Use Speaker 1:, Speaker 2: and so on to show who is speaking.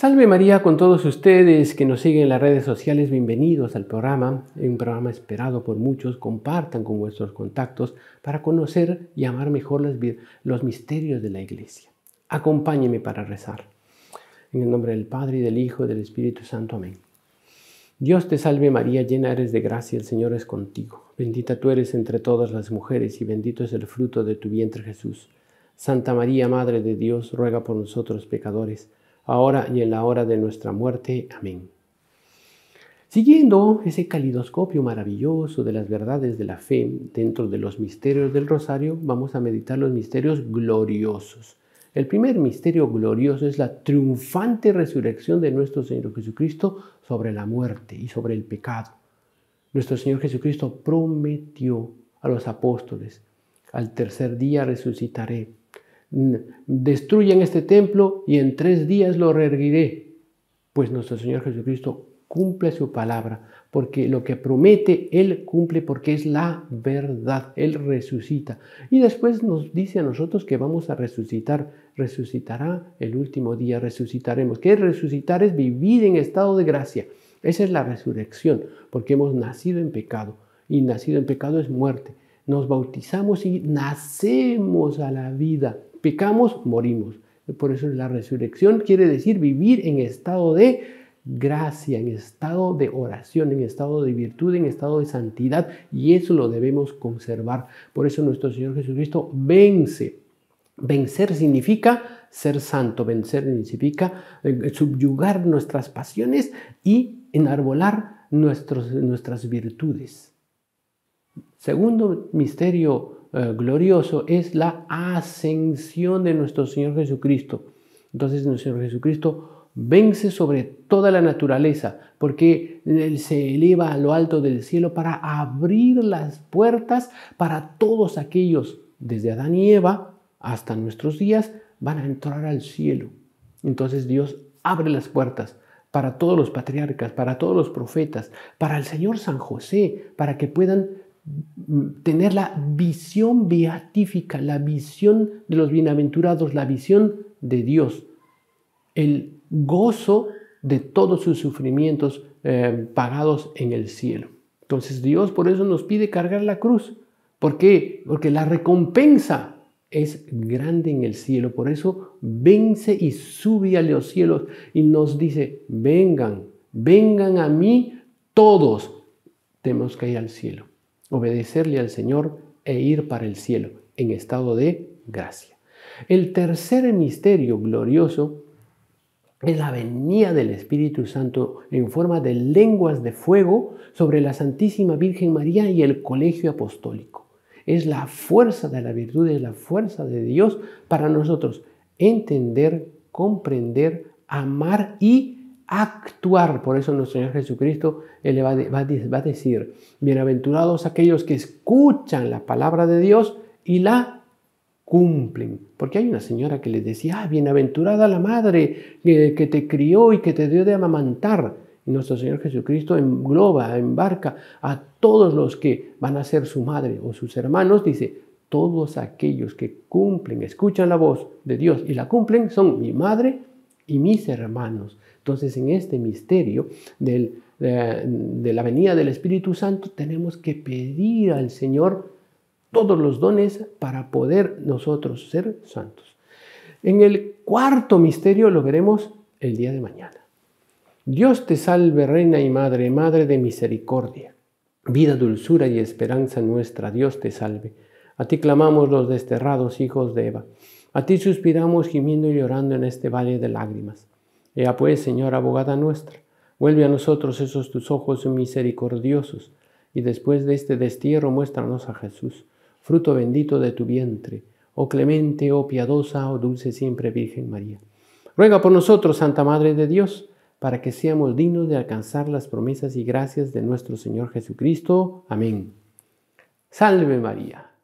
Speaker 1: Salve María con todos ustedes que nos siguen en las redes sociales, bienvenidos al programa, un programa esperado por muchos, compartan con vuestros contactos para conocer y amar mejor los, misterios de la iglesia. Acompáñeme para rezar. En el nombre del Padre, y del Hijo, y del Espíritu Santo, amén. Dios te salve María, llena eres de gracia, el Señor es contigo. Bendita tú eres entre todas las mujeres y bendito es el fruto de tu vientre Jesús. Santa María, Madre de Dios, ruega por nosotros pecadores ahora y en la hora de nuestra muerte. Amén. Siguiendo ese calidoscopio maravilloso de las verdades de la fe dentro de los misterios del rosario, vamos a meditar los misterios gloriosos. El primer misterio glorioso es la triunfante resurrección de nuestro Señor Jesucristo sobre la muerte y sobre el pecado. Nuestro Señor Jesucristo prometió a los apóstoles, al tercer día resucitaré destruyen este templo y en tres días lo reerguiré. Pues nuestro Señor Jesucristo cumple su palabra, porque lo que promete Él cumple porque es la verdad, Él resucita. Y después nos dice a nosotros que vamos a resucitar, resucitará el último día, resucitaremos. Que resucitar es vivir en estado de gracia, esa es la resurrección, porque hemos nacido en pecado y nacido en pecado es muerte. Nos bautizamos y nacemos a la vida pecamos, morimos. Por eso la resurrección quiere decir vivir en estado de gracia, en estado de oración, en estado de virtud, en estado de santidad, y eso lo debemos conservar. Por eso nuestro Señor Jesucristo vence. Vencer significa ser santo, vencer significa eh, subyugar nuestras pasiones y enarbolar nuestras virtudes. Segundo misterio eh, glorioso es la ascensión de nuestro Señor Jesucristo. Entonces nuestro Señor Jesucristo vence sobre toda la naturaleza porque Él se eleva a lo alto del cielo para abrir las puertas para todos aquellos, desde Adán y Eva hasta nuestros días, van a entrar al cielo. Entonces Dios abre las puertas para todos los patriarcas, para todos los profetas, para el Señor San José, para que puedan tener la visión beatífica, la visión de los bienaventurados, la visión de Dios, el gozo de todos sus sufrimientos eh, pagados en el cielo. Entonces Dios por eso nos pide cargar la cruz. ¿Por qué? Porque la recompensa es grande en el cielo. Por eso vence y sube a los cielos y nos dice, vengan, vengan a mí todos. Tenemos que ir al cielo obedecerle al Señor e ir para el cielo en estado de gracia. El tercer misterio glorioso es la venida del Espíritu Santo en forma de lenguas de fuego sobre la Santísima Virgen María y el colegio apostólico. Es la fuerza de la virtud, es la fuerza de Dios para nosotros entender, comprender, amar y actuar. Por eso nuestro Señor Jesucristo él va, a decir, bienaventurados aquellos que escuchan la palabra de Dios y la cumplen. Porque hay una señora que les decía, ah, bienaventurada la madre que te crió y que te dio de amamantar. Y nuestro Señor Jesucristo engloba, embarca a todos los que van a ser su madre o sus hermanos, dice, todos aquellos que cumplen, escuchan la voz de Dios y la cumplen, son mi madre y mis hermanos. Entonces en este misterio del, de, eh, de la venida del Espíritu Santo tenemos que pedir al Señor todos los dones para poder nosotros ser santos. En el cuarto misterio lo veremos el día de mañana. Dios te salve, reina y madre, madre de misericordia, vida, dulzura y esperanza nuestra, Dios te salve. A ti clamamos los desterrados hijos de Eva. A ti suspiramos gimiendo y llorando en este valle de lágrimas. Ea pues, Señora abogada nuestra, vuelve a nosotros esos tus ojos misericordiosos, y después de este destierro muéstranos a Jesús, fruto bendito de tu vientre, oh clemente, oh piadosa, oh dulce siempre Virgen María. Ruega por nosotros, Santa Madre de Dios, para que seamos dignos de alcanzar las promesas y gracias de nuestro Señor Jesucristo. Amén. Salve María